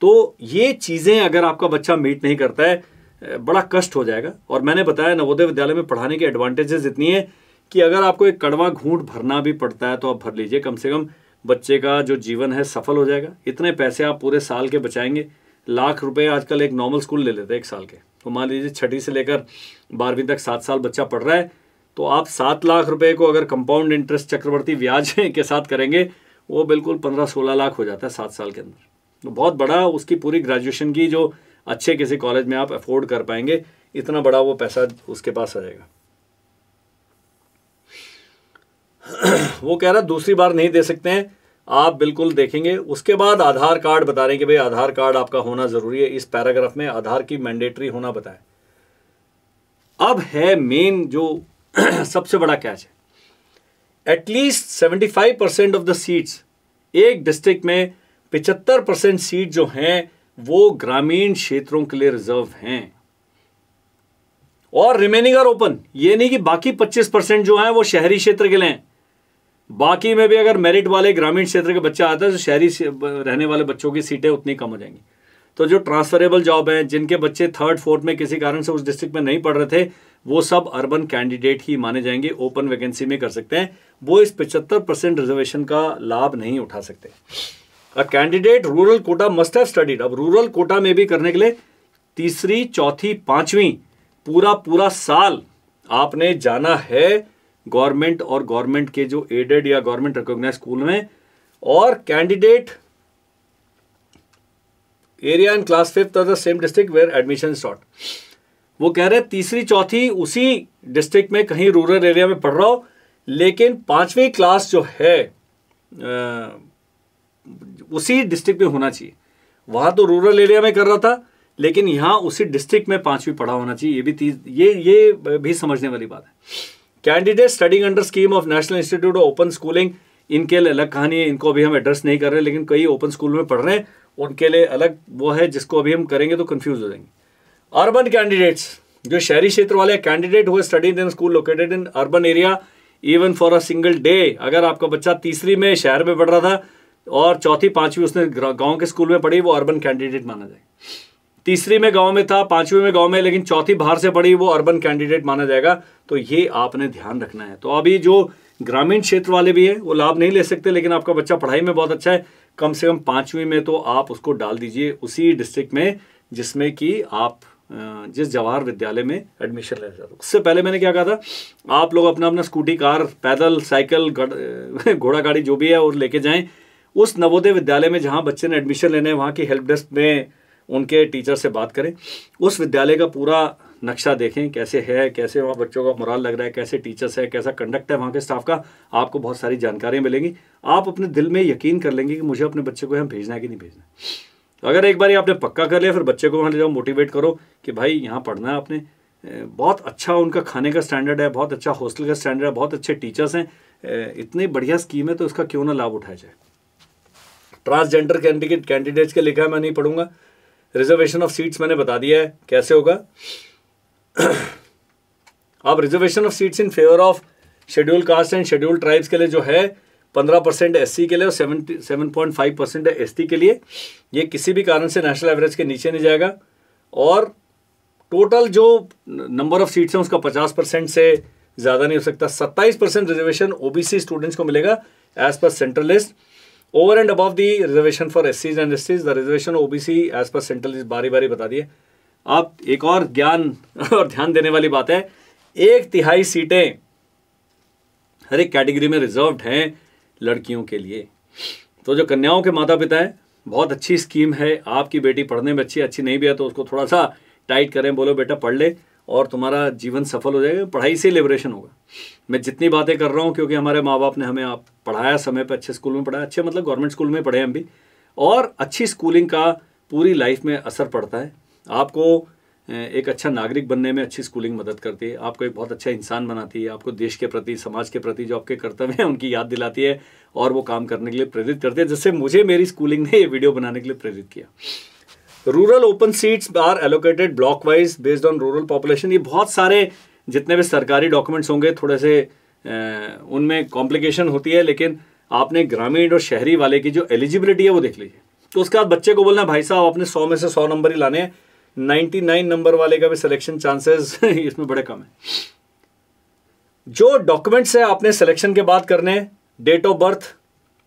तो ये चीज़ें अगर आपका बच्चा मीट नहीं करता है बड़ा कष्ट हो जाएगा और मैंने बताया नवोदय विद्यालय में पढ़ाने के एडवांटेजेस इतनी है कि अगर आपको एक कड़वा घूंट भरना भी पड़ता है तो आप भर लीजिए कम से कम बच्चे का जो जीवन है सफल हो जाएगा इतने पैसे आप पूरे साल के बचाएंगे लाख रुपए आजकल एक नॉर्मल स्कूल ले लेते हैं एक साल के तो मान लीजिए छठी से लेकर बारहवीं तक सात साल बच्चा पढ़ रहा है तो आप सात लाख रुपए को अगर कंपाउंड इंटरेस्ट चक्रवर्ती ब्याज के साथ करेंगे वो बिल्कुल पंद्रह सोलह लाख हो जाता है सात साल के अंदर तो बहुत बड़ा उसकी पूरी ग्रेजुएशन की जो अच्छे किसी कॉलेज में आप अफोर्ड कर पाएंगे इतना बड़ा वो पैसा उसके पास जाएगा वो कह रहा दूसरी बार नहीं दे सकते हैं आप बिल्कुल देखेंगे उसके बाद आधार कार्ड बता रहे हैं कि भाई आधार कार्ड आपका होना ज़रूरी है इस पैराग्राफ में आधार की मैंडेटरी होना बताएं अब है मेन जो सबसे बड़ा कैच है at least seventy five percent of the seats एक डिस्ट्रिक्ट में पिचहत्तर परसेंट सीट जो हैं वो ग्रामीण क्षेत्रों के लिए रिजर्व हैं और रिमेनिंग आर ओपन ये नहीं कि बाकी 25 परसेंट जो है वो शहरी क्षेत्र के लिए हैं बाकी में भी अगर मेरिट वाले ग्रामीण क्षेत्र के बच्चा आता है तो शहरी रहने वाले बच्चों की सीटें उतनी कम हो जाएंगी तो जो ट्रांसफरेबल जॉब हैं जिनके बच्चे थर्ड फोर्थ में किसी कारण से उस डिस्ट्रिक्ट में नहीं पढ़ रहे थे वो सब अर्बन कैंडिडेट ही माने जाएंगे ओपन वैकेंसी में कर सकते हैं वो इस पचहत्तर परसेंट रिजर्वेशन का लाभ नहीं उठा सकते a candidate rural quota must have studied अब रूरल कोटा में भी करने के लिए तीसरी चौथी पांचवी पूरा पूरा साल आपने जाना है गवर्नमेंट और गवर्नमेंट के जो एडेड या गवर्नमेंट रिकॉग्नाइज स्कूल में और candidate area and class fifth और the same district where admission sought वो कह रहे हैं तीसरी चौथी उसी डिस्ट्रिक्ट में कहीं रूरल एरिया में पढ़ रहा हो लेकिन पांचवी क्लास जो है आ, उसी डिस्ट्रिक्ट में होना चाहिए वहाँ तो रूरल एरिया में कर रहा था लेकिन यहाँ उसी डिस्ट्रिक्ट में पाँचवीं पढ़ा होना चाहिए ये भी तीज ये ये भी समझने वाली बात है candidate studying under scheme of national institute of open schooling इनके लिए अलग कहानी है इनको अभी हम एड्रेस नहीं कर रहे लेकिन कई ओपन स्कूल में पढ़ रहे हैं उनके लिए अलग वो है जिसको अभी हम करेंगे तो कन्फ्यूज हो जाएंगे अर्बन कैंडिडेट्स जो शहरी क्षेत्र वाले candidate who study in school located in urban area even for a single day अगर आपका बच्चा तीसरी में शहर में पढ़ रहा था और चौथी पांचवी उसने गांव के स्कूल में पढ़ी वो अर्बन कैंडिडेट माना जाए तीसरी में गांव में था पांचवी में गांव में लेकिन चौथी बाहर से पढ़ी वो अर्बन कैंडिडेट माना जाएगा तो ये आपने ध्यान रखना है तो अभी जो ग्रामीण क्षेत्र वाले भी हैं वो लाभ नहीं ले सकते लेकिन आपका बच्चा पढ़ाई में बहुत अच्छा है कम से कम पाँचवीं में तो आप उसको डाल दीजिए उसी डिस्ट्रिक्ट में जिसमें कि आप जिस जवाहर विद्यालय में एडमिशन ले जाते हो उससे पहले मैंने क्या कहा था आप लोग अपना अपना स्कूटी कार पैदल साइकिल घोड़ा गाड़ी जो भी है और लेके जाएं उस नवोदय विद्यालय में जहाँ बच्चे ने एडमिशन लेने वहाँ की हेल्प डेस्क में उनके टीचर से बात करें उस विद्यालय का पूरा नक्शा देखें कैसे है कैसे वहाँ बच्चों का मुराल लग रहा है कैसे टीचर्स है कैसा कंडक्ट है वहाँ के स्टाफ का आपको बहुत सारी जानकारियाँ मिलेंगी आप अपने दिल में यकीन कर लेंगे कि मुझे अपने बच्चे को यहाँ भेजना है कि नहीं भेजना तो अगर एक बार आपने पक्का कर लिया फिर बच्चे को वहाँ ले जाओ मोटिवेट करो कि भाई यहाँ पढ़ना है आपने बहुत अच्छा उनका खाने का स्टैंडर्ड है बहुत अच्छा हॉस्टल का स्टैंडर्ड है बहुत अच्छे टीचर्स हैं इतनी बढ़िया स्कीम है तो उसका क्यों ना लाभ उठाया जाए ट्रांसजेंडर कैंडिडेट कैंडिडेट्स के लिखा है मैं नहीं पढ़ूंगा रिजर्वेशन ऑफ सीट्स मैंने बता दिया है कैसे होगा अब reservation of seats in favour of schedule caste and schedule tribes के लिए जो है पंद्रह परसेंट एस के लिए और seventy seven point five percent S के लिए ये किसी भी कारण से नेशनल एवरेज के नीचे नहीं जाएगा और टोटल जो नंबर ऑफ सीट्स हैं उसका पचास परसेंट से ज़्यादा नहीं हो सकता सत्ताईस परसेंट रिजर्वेशन ओबीसी स्टूडेंट्स को मिलेगा as per central list over and above the reservation for S Cs and S Cs the reservation OBC as per central बारी बारी बता दिए आप एक और ज्ञान और ध्यान देने वाली बात है एक तिहाई सीटें हर एक कैटेगरी में रिजर्व हैं लड़कियों के लिए तो जो कन्याओं के माता पिता हैं बहुत अच्छी स्कीम है आपकी बेटी पढ़ने में अच्छी अच्छी नहीं भी है तो उसको थोड़ा सा टाइट करें बोलो बेटा पढ़ ले और तुम्हारा जीवन सफल हो जाएगा पढ़ाई से लिबरेशन होगा मैं जितनी बातें कर रहा हूँ क्योंकि हमारे माँ बाप ने हमें आप पढ़ाया समय पर अच्छे स्कूल में पढ़ाया अच्छे मतलब गवर्नमेंट स्कूल में पढ़े हम भी और अच्छी स्कूलिंग का पूरी लाइफ में असर पड़ता है आपको एक अच्छा नागरिक बनने में अच्छी स्कूलिंग मदद करती है आपको एक बहुत अच्छा इंसान बनाती है आपको देश के प्रति समाज के प्रति जो आपके कर्तव्य हैं उनकी याद दिलाती है और वो काम करने के लिए प्रेरित करती है जिससे मुझे मेरी स्कूलिंग ने ये वीडियो बनाने के लिए प्रेरित किया rural open seats are allocated block wise based on rural population ये बहुत सारे जितने भी सरकारी डॉक्यूमेंट्स होंगे थोड़े से उनमें कॉम्प्लिकेशन होती है लेकिन आपने ग्रामीण और शहरी वाले की जो एलिजिबिलिटी है वो देख लीजिए तो उसके बाद बच्चे को बोलना भाई साहब आपने सौ में से सौ नंबर ही लाने हैं नाइन्टी नाइन नंबर वाले का भी सिलेक्शन चांसेस इसमें बड़े कम है जो डॉक्यूमेंट्स है आपने सिलेक्शन के बाद करने date of birth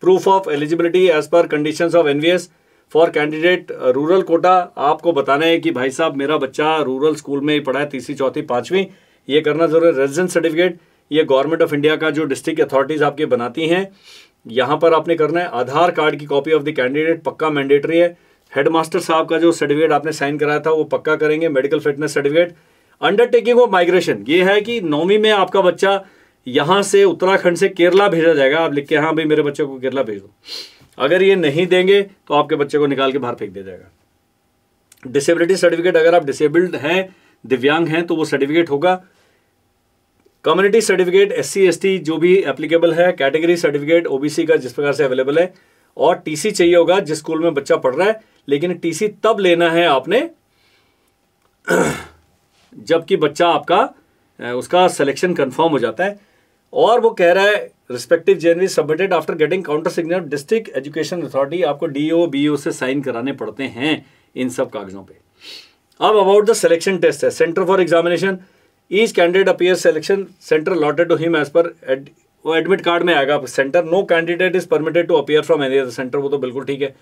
proof of eligibility as per condition of NVS for candidate rural quota आपको बताना है कि भाई साहब मेरा बच्चा रूरल स्कूल में ही पढ़ा है तीसरी चौथी पाँचवीं ये करना ज़रूर रेजिडेंस सर्टिफिकेट ये गवर्नमेंट ऑफ इंडिया का जो डिस्ट्रिक्ट अथॉरिटीज़ आपके बनाती हैं यहाँ पर आपने करना है आधार कार्ड की कॉपी ऑफ द कैंडिडेट पक्का मैंडेटरी है हेडमास्टर साहब का जो सर्टिफिकेट आपने साइन कराया था वो पक्का करेंगे medical fitness certificate undertaking of migration ये है कि नौवीं में आपका बच्चा यहाँ से उत्तराखंड से केरला भेजा जाएगा आप लिख के हाँ भाई मेरे बच्चे को केरला भेज दो अगर ये नहीं देंगे तो आपके बच्चे को निकाल के बाहर फेंक दिया जाएगा डिसेबिलिटी सर्टिफिकेट अगर आप डिसेबल्ड हैं दिव्यांग हैं तो वो सर्टिफिकेट होगा कम्युनिटी सर्टिफिकेट एस सी जो भी एप्लीकेबल है कैटेगरी सर्टिफिकेट ओबीसी का जिस प्रकार से अवेलेबल है और सी चाहिए होगा जिस स्कूल में बच्चा पढ़ रहा है लेकिन सी तब लेना है आपने जबकि बच्चा आपका उसका सिलेक्शन कंफर्म हो जाता है और वो कह रहा है respective JNV submitted after getting counter signal district education authority आपको डी ओ बी ओ से साइन कराने पड़ते हैं इन सब कागजों पे अब अबाउट द सिलेक्शन टेस्ट है centre for examination each candidate appear selection centre allotted to him as per वो एडमिट कार्ड में आएगा centre no candidate is permitted to appear from any other centre वो तो बिल्कुल ठीक है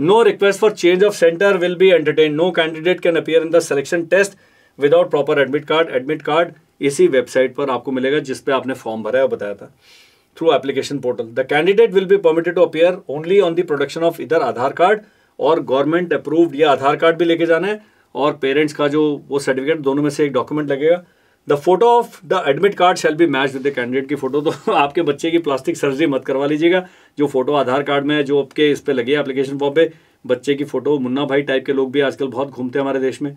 no request for change of centre will be entertain no candidate can appear in the selection test without proper admit card admit card इसी वेबसाइट पर आपको मिलेगा जिस पे आपने फॉर्म भरा है बताया था through application portal. The candidate will be permitted to appear only on the production of either Aadhaar card और गवर्नमेंट अप्रूव्ड या आधार कार्ड भी लेके जाना है और पेरेंट्स का जो वो सर्टिफिकेट दोनों में से एक डॉक्यूमेंट लगेगा the photo of the admit card shall be match with the candidate की फोटो तो आपके बच्चे की प्लास्टिक सर्जरी मत करवा लीजिएगा जो फोटो आधार कार्ड में है जो आपके इस पर लगे एप्लीकेशन फॉर्म पे बच्चे की फोटो मुन्ना भाई टाइप के लोग भी आजकल बहुत घूमते हैं हमारे देश में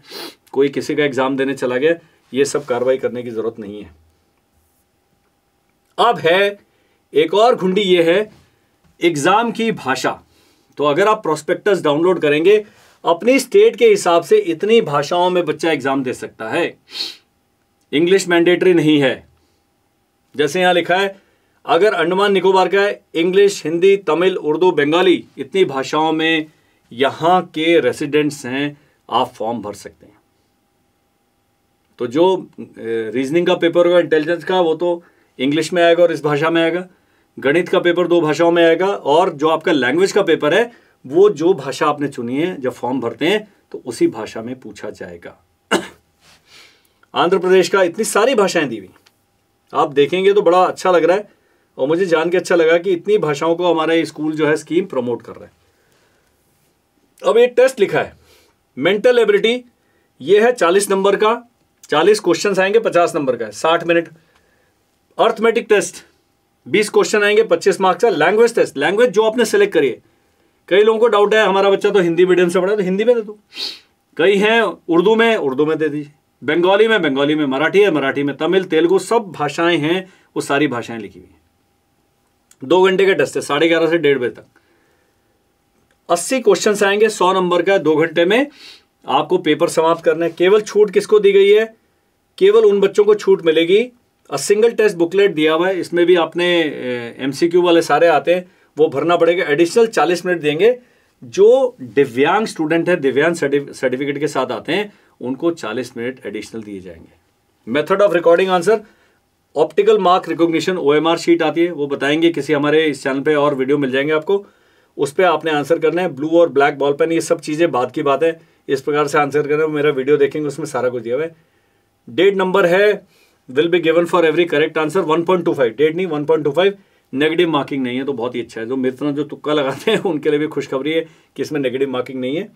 कोई किसी का एग्जाम देने चला गया ये सब कार्रवाई करने की जरूरत नहीं है अब है एक और घुंडी ये है एग्ज़ाम की भाषा तो अगर आप प्रोस्पेक्टस डाउनलोड करेंगे अपनी स्टेट के हिसाब से इतनी भाषाओं में बच्चा एग्ज़ाम दे सकता है इंग्लिश मैंडेटरी नहीं है जैसे यहां लिखा है अगर अंडमान निकोबार का है इंग्लिश हिंदी तमिल उर्दू बंगाली इतनी भाषाओं में यहां के रेसिडेंट्स हैं आप फॉर्म भर सकते हैं तो जो रीजनिंग का पेपर होगा इंटेलिजेंस का वो तो इंग्लिश में आएगा और इस भाषा में आएगा गणित का पेपर दो भाषाओं में आएगा और जो आपका लैंग्वेज का पेपर है वो जो भाषा आपने चुनी है जब फॉर्म भरते हैं तो उसी भाषा में पूछा जाएगा आंध्र प्रदेश का इतनी सारी भाषाएं दी हुई आप देखेंगे तो बड़ा अच्छा लग रहा है और मुझे जान के अच्छा लगा कि इतनी भाषाओं को हमारा स्कूल जो है स्कीम प्रमोट कर रहा है अब एक टेस्ट लिखा है मेंटल एबिलिटी ये है चालीस नंबर का चालीस क्वेश्चन आएंगे पचास नंबर का साठ मिनट अर्थमेटिक टेस्ट बीस क्वेश्चन आएंगे पच्चीस मार्क्स का लैंग्वेज टेस्ट लैंग्वेज जो आपने सेलेक्ट करिए कई लोगों को डाउट है हमारा बच्चा तो हिंदी मीडियम से पढ़ा तो हिंदी में दे दो कई हैं उर्दू में उर्दू में दे दीजिए बंगाली में बंगाली में मराठी है मराठी में तमिल तेलुगु सब भाषाएं हैं वो सारी भाषाएं लिखी हुई हैं दो घंटे का टेस्ट है साढ़े ग्यारह से डेढ़ बजे तक अस्सी क्वेश्चन आएंगे सौ नंबर का दो घंटे में आपको पेपर समाप्त करना है केवल छूट किसको दी गई है केवल उन बच्चों को छूट मिलेगी अ सिंगल टेस्ट बुकलेट दिया हुआ है इसमें भी आपने एम वाले सारे आते हैं वो भरना पड़ेगा एडिशनल चालीस मिनट देंगे जो दिव्यांग स्टूडेंट है दिव्यांग सर्टिफिकेट के साथ आते हैं उनको 40 मिनट एडिशनल दिए जाएंगे method of recording answer optical mark recognition OMR sheet आती है वो बताएंगे किसी हमारे इस चैनल पे और वीडियो मिल जाएंगे आपको उस पर आपने आंसर करना है ब्लू और ब्लैक बॉल पेन ये सब चीज़ें बात की बात है इस प्रकार से आंसर करना है मेरा वीडियो देखेंगे उसमें सारा कुछ दिया हुआ है डेट नंबर है will be given for every correct answer 1.25 date नहीं 1.25 नेगेटिव मार्किंग नहीं है तो बहुत ही अच्छा है जो मेरे जो तुक्का लगाते हैं उनके लिए भी खुशखबरी है कि इसमें नेगेटिव मार्किंग नहीं है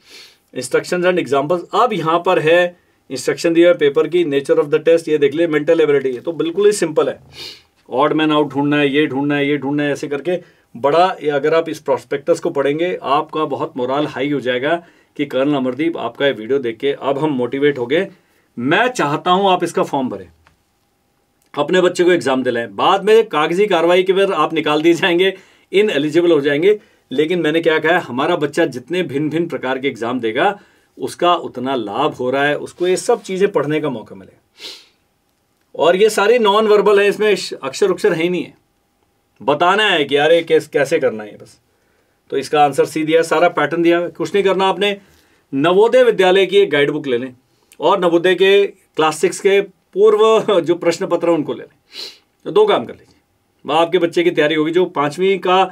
इंस्ट्रक्शन एंड एग्जाम्पल्स अब यहाँ पर है इंस्ट्रक्शन दिया है पेपर की नेचर ऑफ द टेस्ट ये देख लिए मेंटल एबिलिटी है तो बिल्कुल ही सिंपल है ऑड मैन आउट ढूंढना है ये ढूंढना है ये ढूंढना है ऐसे करके बड़ा अगर आप इस प्रोस्पेक्टस को पढ़ेंगे आपका बहुत मोरल हाई हो जाएगा कि कर्नल अमरदीप आपका ये वीडियो देख के अब हम मोटिवेट हो गए मैं चाहता हूँ आप इसका फॉर्म भरें अपने बच्चे को एग्जाम दिलाएं बाद में कागजी कार्रवाई के बाद आप निकाल दिए जाएंगे इन एलिजिबल हो जाएंगे लेकिन मैंने क्या कहा हमारा बच्चा जितने भिन्न भिन्न प्रकार के एग्जाम देगा उसका उतना लाभ हो रहा है उसको ये सब चीज़ें पढ़ने का मौका मिलेगा और ये सारी नॉन वर्बल है इसमें अक्षर उक्षर है ही नहीं है बताना है कि यार ये कैसे करना है बस तो इसका आंसर सी दिया सारा पैटर्न दिया कुछ नहीं करना आपने नवोदय विद्यालय की एक गाइड बुक ले लें और नवोदय के क्लास सिक्स के पूर्व जो प्रश्न पत्र है उनको ले लें तो दो काम कर लीजिए आपके बच्चे की तैयारी होगी जो पाँचवीं का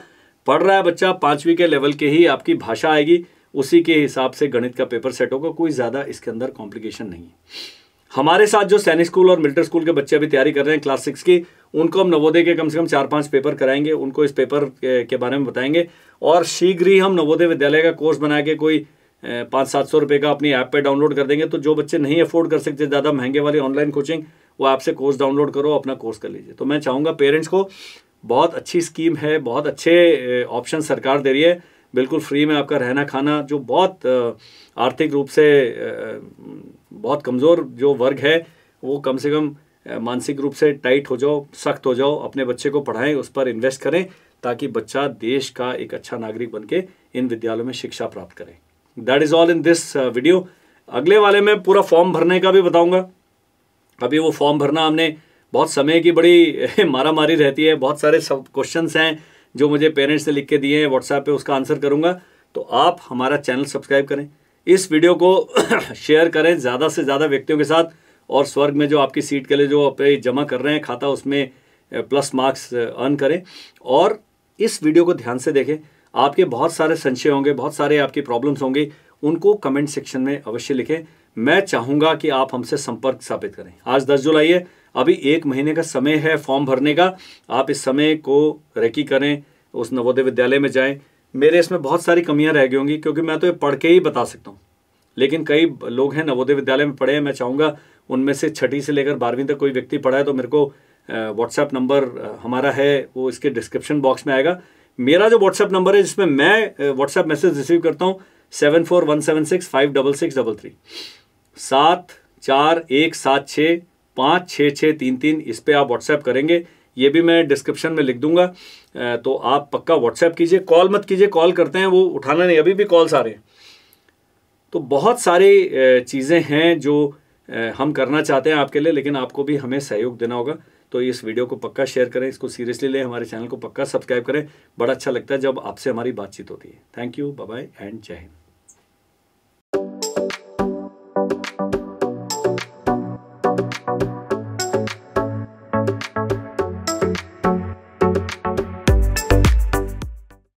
पढ़ रहा है बच्चा पाँचवीं के लेवल के ही आपकी भाषा आएगी उसी के हिसाब से गणित का पेपर सेट होगा कोई ज़्यादा इसके अंदर कॉम्प्लिकेशन नहीं है हमारे साथ जो सैनिक स्कूल और मिलिट्री स्कूल के बच्चे अभी तैयारी कर रहे हैं क्लास सिक्स की उनको हम नवोदय के कम से कम चार पांच पेपर कराएंगे उनको इस पेपर के बारे में बताएंगे और शीघ्र ही हम नवोदय विद्यालय का कोर्स बना के कोई पाँच सात सौ रुपये का अपनी ऐप पे डाउनलोड कर देंगे तो जो बच्चे नहीं अफोर्ड कर सकते ज़्यादा महंगे वाले ऑनलाइन कोचिंग वो ऐप से कोर्स डाउनलोड करो अपना कोर्स कर लीजिए तो मैं चाहूँगा पेरेंट्स को बहुत अच्छी स्कीम है बहुत अच्छे ऑप्शन सरकार दे रही है बिल्कुल फ्री में आपका रहना खाना जो बहुत आर्थिक रूप से बहुत कमज़ोर जो वर्ग है वो कम से कम मानसिक रूप से टाइट हो जाओ सख्त हो जाओ अपने बच्चे को पढ़ाएं उस पर इन्वेस्ट करें ताकि बच्चा देश का एक अच्छा नागरिक बन के इन विद्यालयों में शिक्षा प्राप्त करें that is all in this video अगले वाले में पूरा फॉर्म भरने का भी बताऊंगा अभी वो फॉर्म भरना हमने बहुत समय की बड़ी मारा मारी रहती है बहुत सारे सब क्वेश्चन हैं जो मुझे पेरेंट्स ने लिख के दिए हैं व्हाट्सएप पे उसका आंसर करूंगा तो आप हमारा चैनल सब्सक्राइब करें इस वीडियो को शेयर करें ज़्यादा से ज़्यादा व्यक्तियों के साथ और स्वर्ग में जो आपकी सीट के लिए जो आप जमा कर रहे हैं खाता उसमें प्लस मार्क्स अर्न करें और इस वीडियो को ध्यान से देखें आपके बहुत सारे संशय होंगे बहुत सारे आपकी प्रॉब्लम्स होंगे उनको कमेंट सेक्शन में अवश्य लिखें मैं चाहूँगा कि आप हमसे संपर्क स्थापित करें आज दस जुलाई है अभी एक महीने का समय है फॉर्म भरने का आप इस समय को रेकी करें उस नवोदय विद्यालय में जाएं मेरे इसमें बहुत सारी कमियां रह गई होंगी क्योंकि मैं तो ये पढ़ के ही बता सकता हूँ लेकिन कई लोग हैं नवोदय विद्यालय में पढ़े हैं मैं चाहूँगा उनमें से छठी से लेकर बारहवीं तक कोई व्यक्ति पढ़ा है तो मेरे को व्हाट्सएप नंबर हमारा है वो इसके डिस्क्रिप्शन बॉक्स में आएगा मेरा जो व्हाट्सअप नंबर है जिसमें मैं व्हाट्सएप मैसेज रिसीव करता हूँ seven four one seven six five double six double three सात चार एक सात छः पाँच छः छः तीन तीन इस पर आप व्हाट्सएप करेंगे ये भी मैं डिस्क्रिप्शन में लिख दूंगा तो आप पक्का व्हाट्सएप कीजिए कॉल मत कीजिए कॉल करते हैं वो उठाना नहीं अभी भी कॉल्स आ रहे हैं तो बहुत सारी चीज़ें हैं जो हम करना चाहते हैं आपके लिए लेकिन आपको भी हमें सहयोग देना होगा तो इस वीडियो को पक्का शेयर करें इसको सीरियसली लें हमारे चैनल को पक्का सब्सक्राइब करें बड़ा अच्छा लगता है जब आपसे हमारी बातचीत होती है थैंक यू बाय एंड जय हिंद